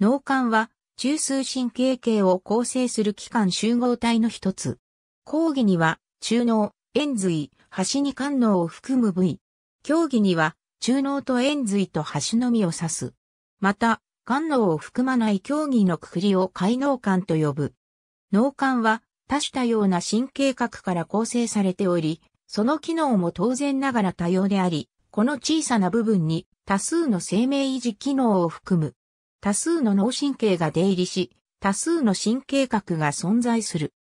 脳幹は中枢神経系を構成する器官集合体の一つ。講義には中脳、円髄、端に官脳を含む部位。競技には中脳と円髄と端のみを指す。また、肝脳を含まない競技のくくりを海脳幹と呼ぶ。脳幹は多種多様な神経核から構成されており、その機能も当然ながら多様であり、この小さな部分に多数の生命維持機能を含む。多数の脳神経が出入りし、多数の神経核が存在する。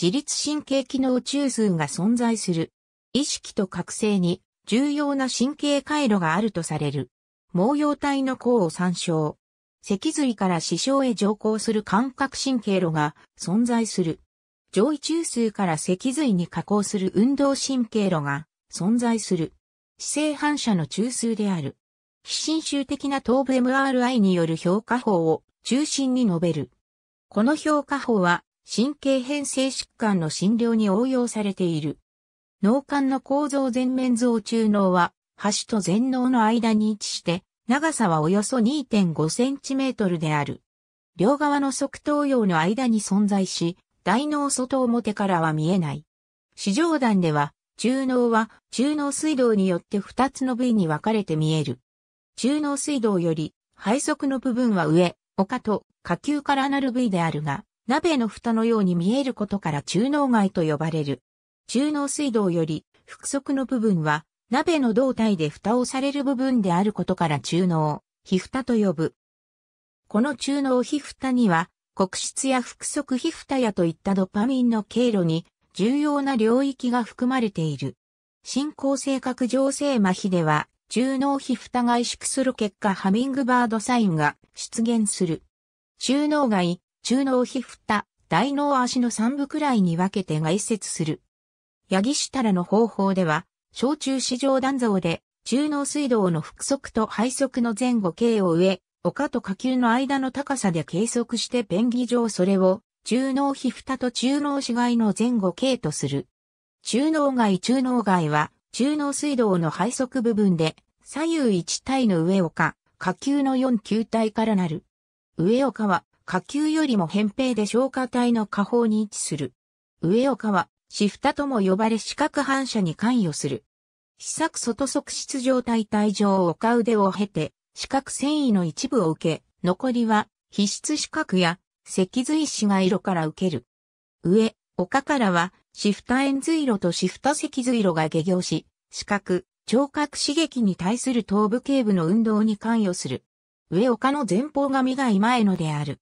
自律神経機能中枢が存在する。意識と覚醒に重要な神経回路があるとされる。毛様体の項を参照。脊髄から視床へ上行する感覚神経路が存在する。上位中枢から脊髄に下工する運動神経路が存在する。姿勢反射の中枢である。非侵襲的な頭部 MRI による評価法を中心に述べる。この評価法は神経変性疾患の診療に応用されている。脳幹の構造全面像中脳は、端と前脳の間に位置して、長さはおよそ2.5センチメートルである。両側の側頭葉の間に存在し、大脳外表からは見えない。四上段では、中脳は中脳水道によって2つの部位に分かれて見える。中脳水道より、配側の部分は上、丘と下級からなる部位であるが、鍋の蓋のように見えることから中脳外と呼ばれる。中脳水道より、腹側の部分は、鍋の胴体で蓋をされる部分であることから中脳、皮蓋と呼ぶ。この中脳皮蓋には、黒質や腹側皮蓋やといったドパミンの経路に、重要な領域が含まれている。進行性格上性麻痺では、中脳皮蓋が萎縮する結果ハミングバードサインが出現する。中脳外、中脳皮蓋、大脳足の3部くらいに分けて外接する。ヤギシタラの方法では、小中市場断層で、中脳水道の腹側と肺側の前後径を上、丘と下級の間の高さで計測して便宜上それを、中脳皮蓋と中脳市骸の前後径とする。中脳外中脳外は、中脳水道の背側部分で、左右1体の上岡、下級の4球体からなる。上岡は、下級よりも扁平で消化体の下方に位置する。上岡は、シフタとも呼ばれ視覚反射に関与する。試作外側室状態体上岡腕を経て、視覚繊維の一部を受け、残りは、皮質視覚や、脊髄視が色から受ける。上、丘からは、シフタ円髄路とシフタ脊髄路が下行し、視覚、聴覚刺激に対する頭部頸部の運動に関与する。上丘の前方髪が今へのである。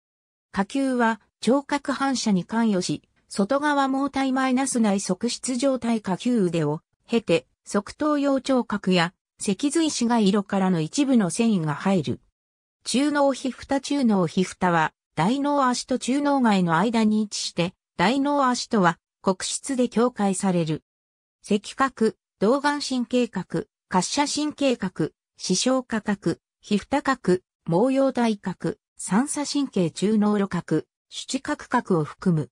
下級は聴覚反射に関与し、外側毛体マイナス内側室状態下級腕を経て、側頭葉聴覚や脊髄死が色からの一部の繊維が入る。中脳皮蓋中脳皮蓋は大脳足と中脳外の間に位置して、大脳足とは黒質で境界される。赤角、動眼神経核、滑車神経核、視床下核、皮膚多核、毛様体核、三叉神経中脳路核、主治核核を含む。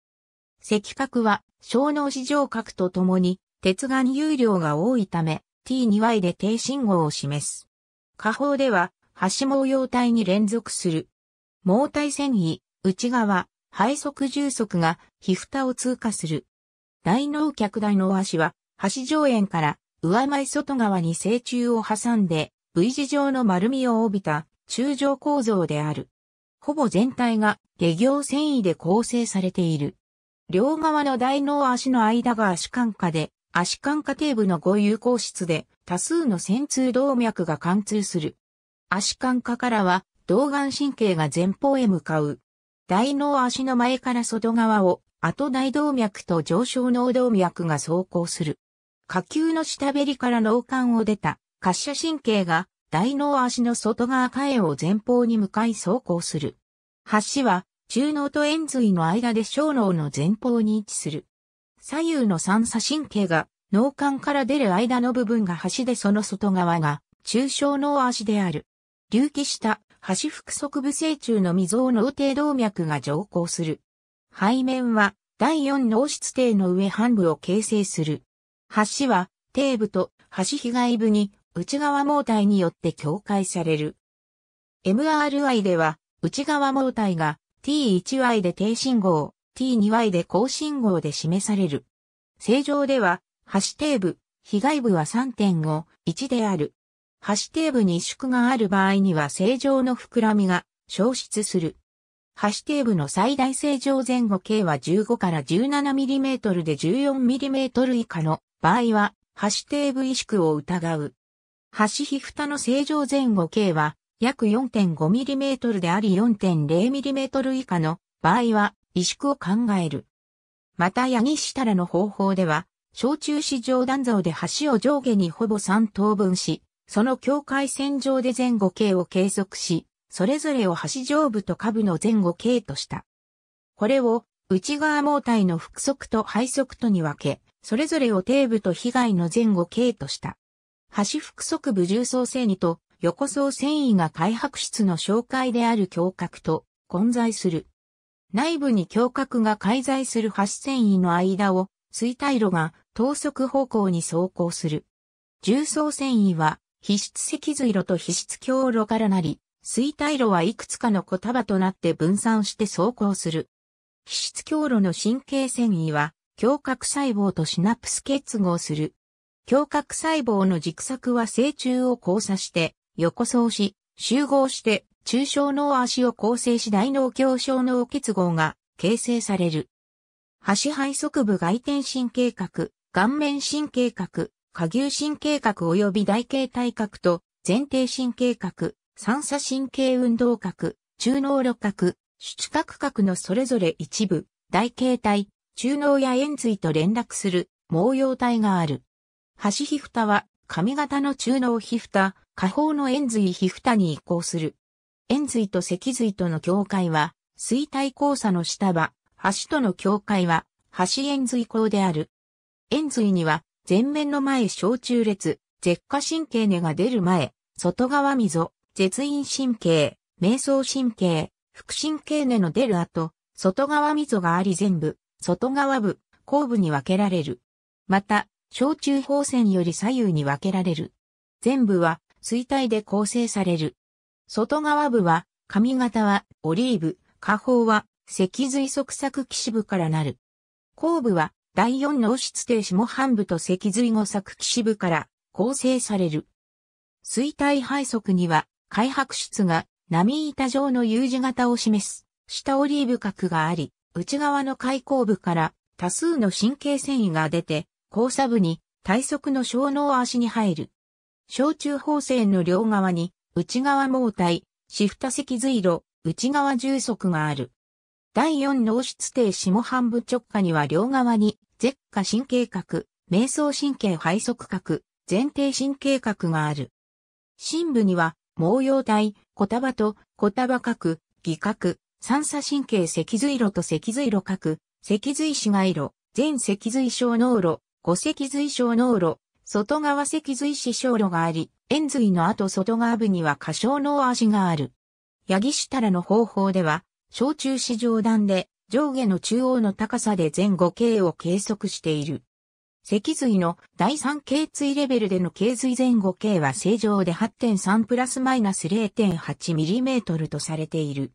赤核は、小脳市場核とともに、鉄眼有量が多いため、T2Y で低信号を示す。下方では、端毛様体に連続する。毛体繊維、内側、肺側重足が皮膚多を通過する。大脳脚大脳足は橋上縁から上前外側に正中を挟んで V 字状の丸みを帯びた中状構造である。ほぼ全体が下行繊維で構成されている。両側の大脳足の間が足管下で、足管下底部の合有効室で多数の線通動脈が貫通する。足管下からは動眼神経が前方へ向かう。大脳足の前から外側を後大動脈と上昇脳動脈が走行する。下級の下べりから脳幹を出た、滑車神経が大脳足の外側下を前方に向かい走行する。橋は中脳と円髄の間で小脳の前方に位置する。左右の三叉神経が脳幹から出る間の部分が橋でその外側が中小脳足である。隆起した橋腹側部成中の未曾脳底動脈が上行する。背面は第四脳室底の上半部を形成する。橋は、底部と橋被害部に内側盲体によって境界される。MRI では、内側盲体が T1Y で低信号、T2Y で高信号で示される。正常では、橋底部、被害部は3.5、1である。橋底部に萎縮がある場合には正常の膨らみが消失する。橋底部の最大正常前後径は15から 17mm で 14mm 以下の場合は、端底部萎縮を疑う。端皮蓋の正常前後径は約 4.5mm であり 4.0mm 以下の場合は萎縮を考える。またヤギシタラの方法では、小中市上段像で端を上下にほぼ3等分し、その境界線上で前後径を計測し、それぞれを端上部と下部の前後径とした。これを内側盲体の複側と背側とに分け、それぞれを底部と被害の前後形とした。端腹側部重層繊維と横層繊維が開白質の紹介である胸郭と混在する。内部に胸郭が介在する端繊維の間を水体路が等速方向に走行する。重層繊維は皮質脊髄路と皮質強路からなり、水体路はいくつかの小束となって分散して走行する。皮質強路の神経繊維は胸郭細胞とシナプス結合する。胸郭細胞の軸索は成虫を交差して、横層し、集合して、中小脳足を構成し大脳強小脳結合が形成される。端肺側部外転神経核、顔面神経核、下牛神経核及び大形体核と前庭神経核、三叉神経運動核、中脳六核、出角核のそれぞれ一部、大形体、中脳や円髄と連絡する毛様体がある。端皮蓋は髪型の中脳皮蓋、下方の円髄皮蓋に移行する。円髄と脊髄との境界は、水体交差の下場、端との境界は、端円髄交である。円髄には、前面の前小中列、舌下神経根が出る前、外側溝、絶陰神経、瞑想神経、副神経根の出る後、外側溝があり全部、外側部、後部に分けられる。また、小中方線より左右に分けられる。全部は水体で構成される。外側部は、髪型はオリーブ、下方は脊髄側索騎支部からなる。後部は第4脳室底下半部と脊髄後索騎士部から構成される。水体背側には、開白室が波板状の U 字型を示す、下オリーブ角があり、内側の開口部から多数の神経繊維が出て、交差部に体側の小脳足に入る。小中方線の両側に内側毛体、シフタ脊髄路、内側重足がある。第四脳出底下半部直下には両側に、舌下神経核、瞑想神経肺側核、前庭神経核がある。深部には、毛様体、小束と小束核、義核、三叉神経脊髄路と脊髄路各、脊髄市外路、全脊髄小脳路、五脊髄小脳路、外側脊髄市小路があり、円髄の後外側部には過小脳足がある。ヤギシタラの方法では、小中市上段で上下の中央の高さで全後径を計測している。脊髄の第三頸椎レベルでの頸髄前後径は正常で8.3プラスマイナス0.8ミリメートルとされている。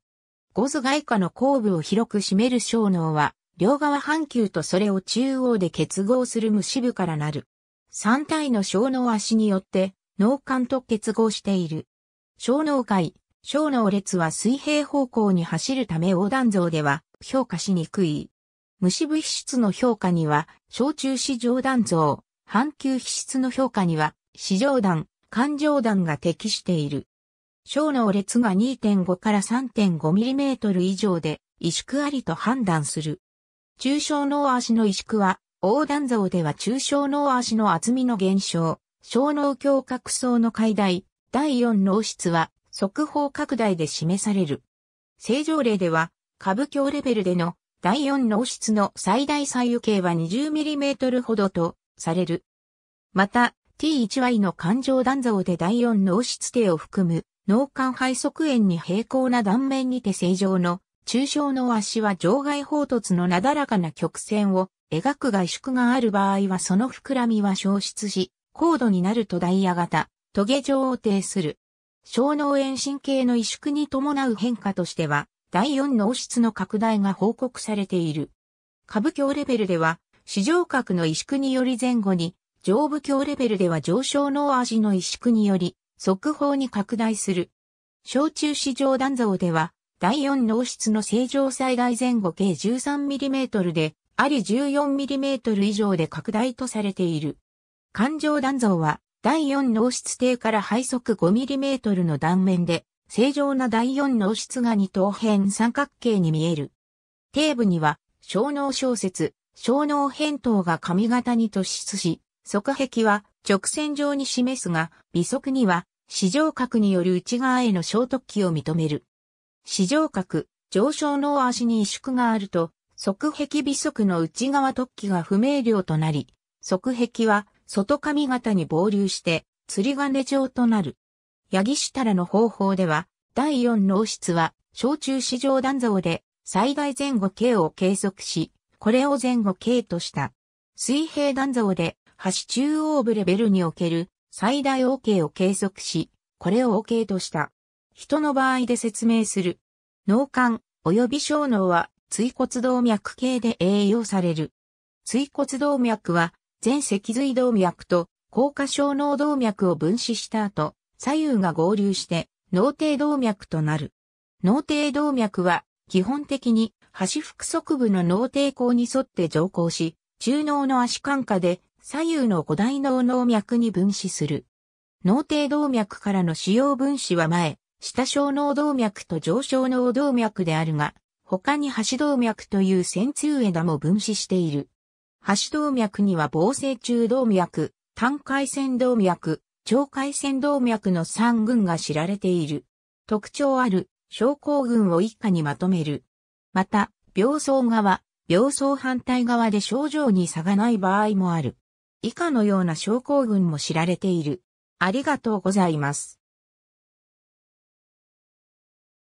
五ズ外貨の後部を広く占める小脳は、両側半球とそれを中央で結合する無支部からなる。三体の小脳足によって、脳幹と結合している。小脳界、小脳列は水平方向に走るため横断像では評価しにくい。無支部皮質の評価には、小中四上断像、半球皮質の評価には、四上段、環状段が適している。小脳列が2.5から3.5ミリメートル以上で萎縮ありと判断する。中小脳足の萎縮は、横断像では中小脳足の厚みの減少、小脳胸郭層の解体、第4脳室は、速報拡大で示される。正常例では、下部胸レベルでの第4脳室の最大左右径は 20mm ほどとされる。また、T1Y の環状断層で第4脳室底を含む脳幹肺側炎に平行な断面にて正常の中小の足は場外凹凸のなだらかな曲線を描く外縮がある場合はその膨らみは消失し、高度になるとダイヤ型、トゲ状を呈する。小脳炎神経の萎縮に伴う変化としては、第4脳室の拡大が報告されている。下部鏡レベルでは、視上核の萎縮により前後に、上部鏡レベルでは上昇脳足の萎縮により、速報に拡大する。小中市場断像では、第4脳室の正常災害前後計 13mm で、あり 14mm 以上で拡大とされている。環状断像は、第4脳室底から配速 5mm の断面で、正常な第4脳室が二等辺三角形に見える。底部には、小脳小説、小脳扁桃が髪型に突出し、側壁は直線上に示すが、微速には、四条角による内側への小突起を認める。四条角、上昇の足に萎縮があると、側壁微速の内側突起が不明瞭となり、側壁は外髪型に合流して、釣り金状となる。ヤギシタラの方法では、第4脳室は、小中四条断像で、最大前後径を計測し、これを前後径とした。水平断像で、端中央部レベルにおける最大 OK を計測し、これを OK とした。人の場合で説明する。脳幹及び小脳は椎骨動脈系で栄養される。椎骨動脈は全脊髄動脈と高下小脳動脈を分子した後、左右が合流して脳底動脈となる。脳底動脈は基本的に端腹側部の脳底口に沿って上行し、中脳の足管下で左右の五大脳動脈に分子する。脳底動脈からの主要分子は前、下小脳動脈と上小脳動脈であるが、他に橋動脈という線通枝も分子している。橋動脈には防生中動脈、単回線動脈、超回線動脈の3群が知られている。特徴ある症候群を以下にまとめる。また、病巣側、病巣反対側で症状に差がない場合もある。以下のような症候群も知られている。ありがとうございます。